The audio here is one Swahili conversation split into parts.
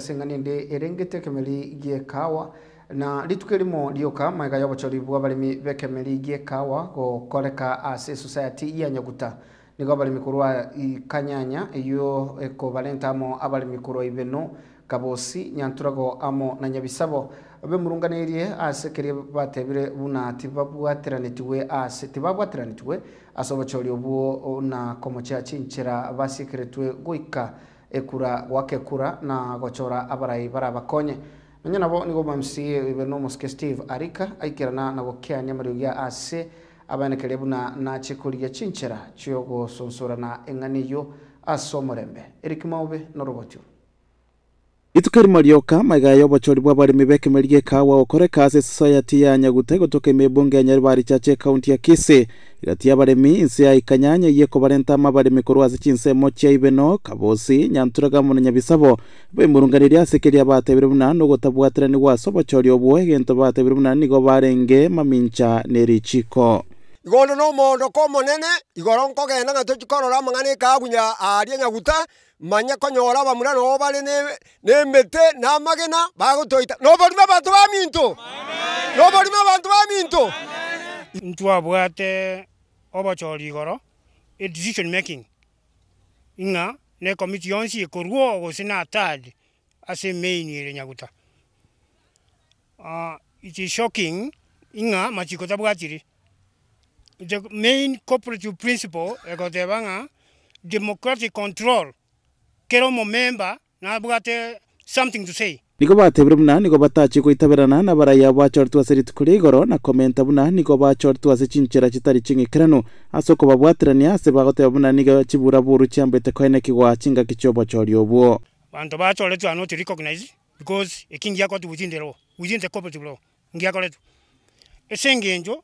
senganende erengete kemeli gie kawa na litukelimo limo lioka maega yobocori bwa balimi bekemeli giekawa gokoreka ase society yanyaguta nigo abalimi kurwa kanyanya iyo eko valenta amo abalimi kurwa ibeno kabosi nyantura nyanturago amo na nyabisabo abe murunganirie ase kerie batebire buna tibabwatiranetiwe ase tibabwatiranetiwe ase obochori obwo na chinchira chinchera basikeretwe goika ekura gwakekura na gochora abarai barabakonye menya nabo nigo bamsie ibeno moske steve arika aikirana nago kianya mario gya ase na buna nachikuria chinchera sonsora na eng'aniyo asomorembe erikimaubi norobotio ituka rimo rioka maiga yobochori bwa mebeke bekemerie kawa okore kase society ya nyagute gotoka mebunge ya nyaribari chache ekaunti ya kise igatia baremi insi ya ikanyanya yeko barentama baremi korwa nse chinsemo ya ibeno kabosi nyanturaga mono nyabisabo bemurunganiri ya keria batebire buna tabu ogotabwaterani ni waso obochori obwo egento batebire buna nigo barenge mamincha nerichiko igondo na mondo ko omonene igoro nkogenda ng'a tochikorora amang'ana ekagunya aria nyaguta manya konyora abamura noo bare na emete na amagena bagotoita noborime abanto ba minto noborime abanto ba minto oba obochori igoro e decision making ing'a na ekomiti yonsi ekorwa gose sina tad ase emeini ere nyaguta uh, it is shocking ing'a machiko tabwatire the main cooperative principle ekotebanga democratic control kero mo member nabwate something to say niko batebire buna niko batachi koitaberana na baraya bachortu aseri tukuri goro na komenta buna niko bachortu ase chinchera chitari ching'ikirano ase ni ase bagoteba buna niko chibura buru te chiambete koene kigwa chinga kichiobochori obwo banto bachoretwe are not recognize because eki ngiakoretwe within the law within the cooperative law ngiakoretwe ase engencho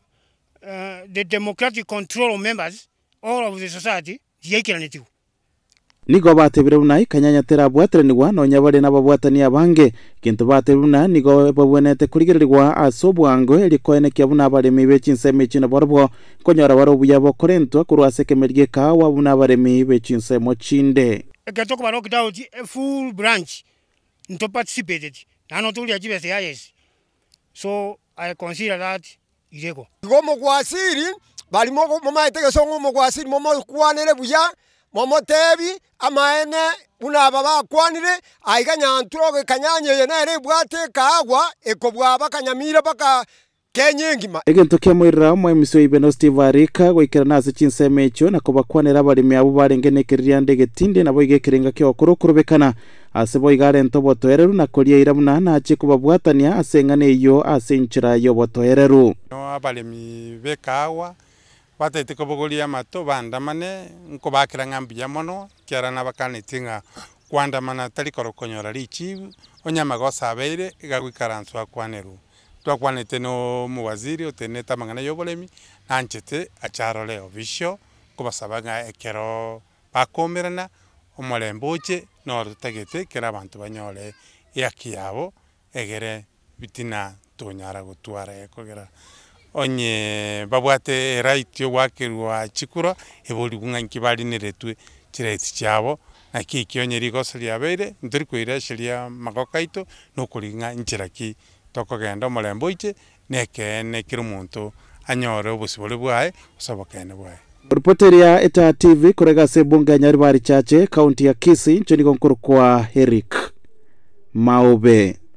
Uh, the democratic control of members all of the society yaikiranitiwe nigo batebirebu nai kanyanyatera bweteranigwa nonya bari n'ababwatani bange kintu batebirebu na nigo babwenete kurigererirwa ase obwango erikoenekia buna abaremi b'echinsemo echina borobwo konyora bara obuya bokorentwa korwasa ka ekawa buna abaremi b'echinsemo chinde egeto okobara a full branch nto participated nano turia chibese yayesi so i consider that irego igo mogwasiri barimo mumaetegeso ng'omogwasiri kuanele buya momotebi amaene buna aba bakwanire aiga nyanturogo ekanyanya eye nere ebwate ekagwa ekobwaba kanyamire baka kenya engima egento kiamwirira omwa emisio no steve arika goikerana ase chinsemo echo na kobakwanera abaremi bali barenge nekereri ande getinde nabo iga ekerenge kia okorobekana ase boigare nto botoereru na koria ira buna nache kobabwatania ase eng'ana eyo ase enchera obotoereru no abaremi bekawa batete kobogoria amato bandamane nkobakera ng'ambuya mono kiara nabakaneti ng'a kwandamana tari konyora richibu onya magosa abeire igagoikara nswa twakwanete no omowaziri otenete amang'ana ya oboremi nanchete acharore obisio kobasaba ng'a ekero bakomerana omorembe oche no tutagete ekero abanto banyore eaki yabo egere bitina tonyara gotwara ekogera onye babwate eraiti ogwakerwa chikura eboriwu ng'a nki barineretwe chiraiti chiabo naki ekio rigoso riabeire ntori koiresheria amagoko magokaito nokoringa nchera ki tokogenda omorembe oiche na ekeene kera omonto anyore obosibore bwaye gose obokene bwaye. Ripoti ya eta TV kuregase bunge ya Nyaribari chache kaunti ya Kisii nchoni konkuru kwa Eric Maube.